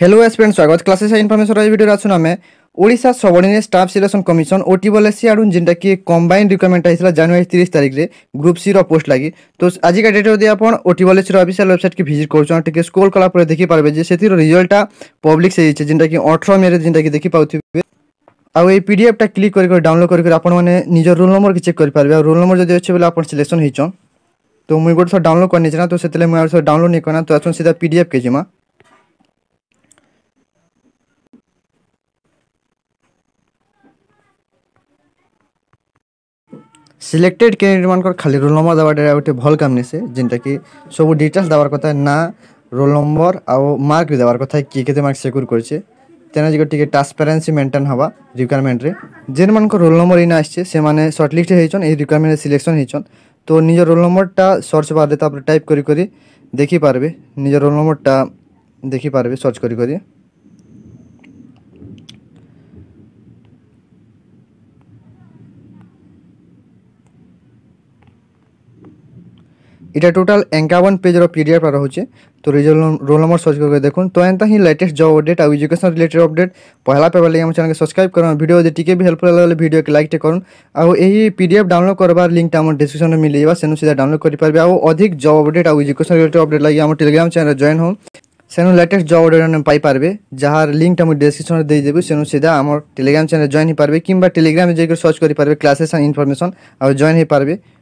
hello student স্বাগত classes information ভিডিওর আসুন আমি Odisha subordinate staff selection commission O টিবল S C যেটা কি কম্বাইন রিকোয়ারমেন্ট আসলা জানুয়ারি তিরিশ তারিখে গ্রুপ সি পোস্ট লাগি তো আজিকা ডেটে যদি আপনার ও টিবল এসি অফিসিয়াল ওয়েবসাইট কি ভিজিট করছেন টিকি স্কোল কলাপরে দেখিপারে যে সেটির রিজল্টটা পব্লিক হয়ে যাচ্ছে যেটা কি অঠর মেরে যেটা কি দেখিপাবে ଆଉ ଏଇ ପିଡ଼ିଏଫ୍ଟା କ୍ଲିକ୍ କରି ଡାଉନଲୋଡ଼ କରିକି ଆପଣମାନେ ନିଜ ରୋଲ୍ ନମ୍ବର କି ଚେକ୍ କରିପାରିବେ ଆଉ ରୋଲ୍ ନମ୍ବର ଯଦି ଅଛି ବୋଲେ ଆପଣ ସିଲେକ୍ସନ୍ ହେଇଛନ୍ ତ ମୁଇଁ ଗୋଟେ ଥର ଡାଉନଲୋଡ଼ କରିନେଇଛି ନା ତ ସେଥିଲାଗି ମୁଁ ଆଉ ଥର ଡାଉନଲୋଡ଼ ନେଇ କରିନା ତ ଆସନ୍ ସିଧା ପିଡ଼ିଏଫ୍ କେ ଯିମା সিলেক্টেড নির্মাণ মানকর খালি রোল নম্বর দেওয়াটা গোটে ভল কাম নিছে যেটাকি সব ডিটেলস দেওয়ার কথা না রোল নম্বর আও মার্ক বি দেওয়ার কথা কি কেতে মার্ক সিকিউর করছে তেন যে টিকে ট্রান্সপারেন্সি মেনটেন হওয়া রিকোয়ারমেন্টরে যে মানক রোল নম্বর ইনা আসছে সে মানে শর্টলিস্ট হয়েছেন এই রিকোয়ারমেন্টে সিলেকশন হয়েছেন তো নিজের রোল নম্বরটা সর্চ বাদে তারপরে টাইপ করি করি দেখি পারবে নিজের রোল নম্বরটা দেখি পারবে সর্চ করি করি এটা ଟୋଟାଲ ଏକାବନ ପେଜ୍ର ପି ଡି ଏଫ୍ ରହୁଛେ ତ ରୋଲ୍ ନମ୍ବର ସର୍ଚ୍ଚ କରିକି ଦେଖୁନ୍ ତ ଏନ୍ତା ହିଁ ଲେଟେଷ୍ଟ ଜବ୍ ଅପଡେଟ୍ ଆଉ ଏଜୁକେସନ୍ ରିଲେଟେଡ୍ ଅପଡେଟ୍ ପହଲା ପାଇବାର ଲାଗି ଆମ ଚ୍ୟାନେଲ୍ ସବସ୍କ୍ରାଇବ୍ କରନ୍ ଭିଡ଼ିଓ ଯଦି ଟିକେ ବି ହେଲ୍ପଫୁଲ୍ ହେଲା ଭିଡ଼ିଓକେ ଲାଇକ୍ଟେ କରନ୍ ଆଉ ଏହି ପି ଡି ଏଫ୍ ଡାଉନଲୋଡ୍ କରବାର ଲିଙ୍କ୍ଟା ଆମ ଡିସ୍କ୍ରିପ୍ସନ୍ରେ ମିଳିଯିବା ସେନୁ ସିଧା ଡାଉନଲୋଡ୍ କରିପାରିବେ ଆଉ ଅଧିକ ଜବ୍ ଅପଡେଟ୍ ଆଉ ଏଜୁକେସନ୍ ରିଲେଟେଡ୍ ଅପଡେଟ୍ ଲାଗି ଆମ ଟେଲିଗ୍ରାମ୍ ଚ୍ୟାନେଲ୍ ଜଏନ୍ ହଉ ସେନୁ ଲେଟେଷ୍ଟ ଜବ୍ ଅର୍ଡ଼ର ପାଇପାରିବେ ଯାହାର ଲିଙ୍କ୍ଟା ମୁଁ ଡେସ୍କ୍ରିପସନ୍ରେ ଦେଇଦେବି ସେନୁ ସିଧା ଆମର ଟେଲିଗ୍ରାମ୍ ଚ୍ୟାନେଲ୍ ଜଏନ୍ ହେଇପାରିବେ କିମ୍ବା ଟେଲିଗ୍ରାମ୍ରେ ଯାଇକି ସର୍ଚ୍ଚ କରିପାରିବେ କ୍ଲାସେସ୍ ଆଣ୍ଡ ଇନଫର୍ମେସନ୍ ଆଉ ଜଏନ୍ ହେଇପାରିବେ